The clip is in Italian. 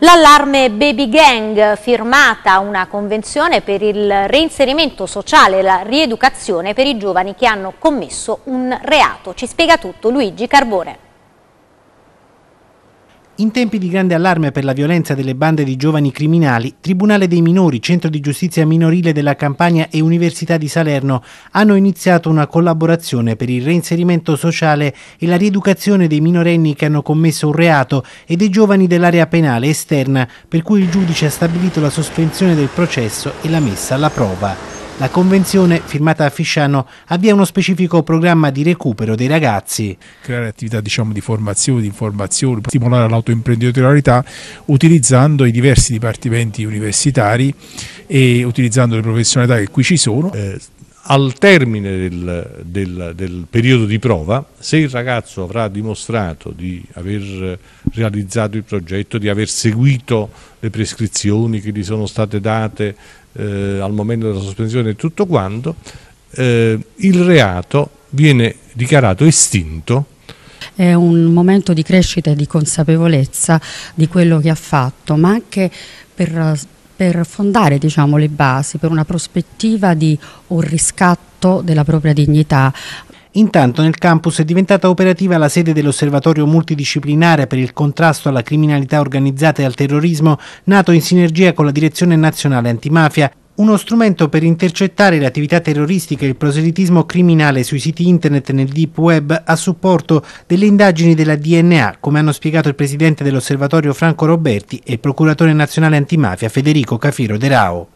l'allarme Baby Gang, firmata una convenzione per il reinserimento sociale e la rieducazione per i giovani che hanno commesso un reato. Ci spiega tutto Luigi Carbone. In tempi di grande allarme per la violenza delle bande di giovani criminali, Tribunale dei Minori, Centro di Giustizia Minorile della Campania e Università di Salerno hanno iniziato una collaborazione per il reinserimento sociale e la rieducazione dei minorenni che hanno commesso un reato e dei giovani dell'area penale esterna, per cui il giudice ha stabilito la sospensione del processo e la messa alla prova. La convenzione firmata a Fisciano avvia uno specifico programma di recupero dei ragazzi. Creare attività diciamo, di formazione, di informazione, stimolare l'autoimprenditorialità utilizzando i diversi dipartimenti universitari e utilizzando le professionalità che qui ci sono. Eh, al termine del, del, del, periodo di prova, se il ragazzo avrà dimostrato di aver realizzato il progetto, di aver seguito le prescrizioni che gli sono state date eh, al momento della sospensione e tutto quanto, eh, il reato viene dichiarato estinto è un momento di crescita e di consapevolezza di quello che ha fatto, ma anche per per fondare diciamo, le basi per una prospettiva di un riscatto della propria dignità. Intanto nel campus è diventata operativa la sede dell'osservatorio multidisciplinare per il contrasto alla criminalità organizzata e al terrorismo, nato in sinergia con la Direzione Nazionale Antimafia, uno strumento per intercettare le attività terroristiche e il proselitismo criminale sui siti internet e nel deep web a supporto delle indagini della DNA, come hanno spiegato il presidente dell'osservatorio Franco Roberti e il procuratore nazionale antimafia Federico Cafiro De Rao.